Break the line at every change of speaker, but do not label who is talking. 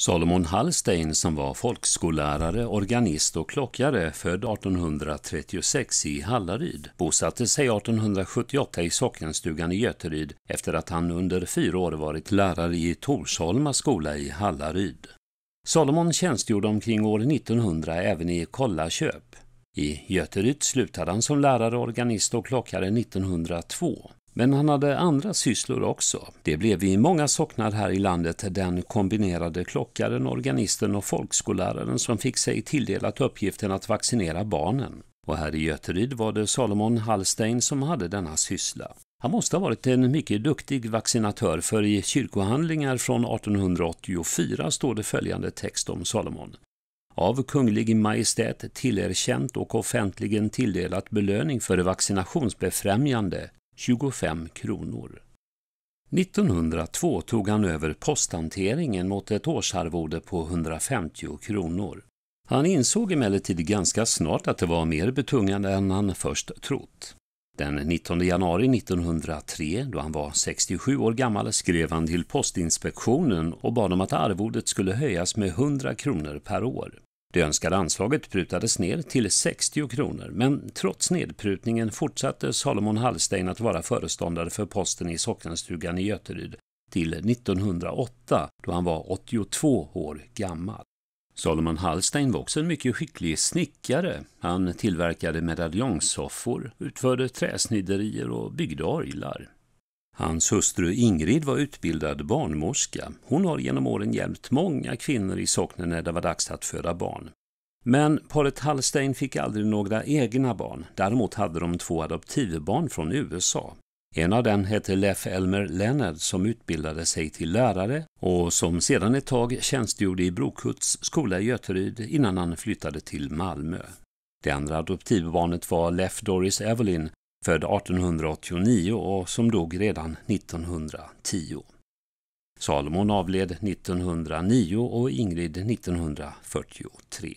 Salomon Hallstein som var folkskollärare, organist och klockare född 1836 i Hallaryd bosatte sig 1878 i Sockenstugan i Göteryd efter att han under fyra år varit lärare i Torsholma skola i Hallaryd. Salomon tjänstgjorde omkring år 1900 även i Kollaköp. I Göteryd slutade han som lärare, organist och klockare 1902. Men han hade andra sysslor också. Det blev i många socknar här i landet den kombinerade klockaren, organisten och folkskolläraren som fick sig tilldelat uppgiften att vaccinera barnen. Och här i Göteryd var det Salomon Hallstein som hade denna syssla. Han måste ha varit en mycket duktig vaccinatör för i kyrkohandlingar från 1884 står det följande text om Salomon. Av Kunglig Majestät tillerkänt och offentligen tilldelat belöning för vaccinationsbefrämjande 25 kronor. 1902 tog han över posthanteringen mot ett årsarvode på 150 kronor. Han insåg emellertid ganska snart att det var mer betungande än han först trott. Den 19 januari 1903, då han var 67 år gammal, skrev han till Postinspektionen och bad om att arvodet skulle höjas med 100 kronor per år. Det önskade anslaget prutades ner till 60 kronor, men trots nedprutningen fortsatte Salomon Hallstein att vara föreståndare för posten i Sockenstugan i Göteryd till 1908 då han var 82 år gammal. Salomon Hallstein var också en mycket skicklig snickare. Han tillverkade medaljongsoffor, utförde träsniderier och byggde orglar. Hans hustru Ingrid var utbildad barnmorska. Hon har genom åren hjälpt många kvinnor i socknen när det var dags att föda barn. Men paret Hallstein fick aldrig några egna barn. Däremot hade de två adoptivbarn från USA. En av dem hette Leff Elmer Leonard som utbildade sig till lärare och som sedan ett tag tjänstgjorde i Brokuts skola i Göteryd innan han flyttade till Malmö. Det andra adoptivbarnet var Leff Doris Evelyn född 1889 och som dog redan 1910. Salomon avled 1909 och Ingrid 1943.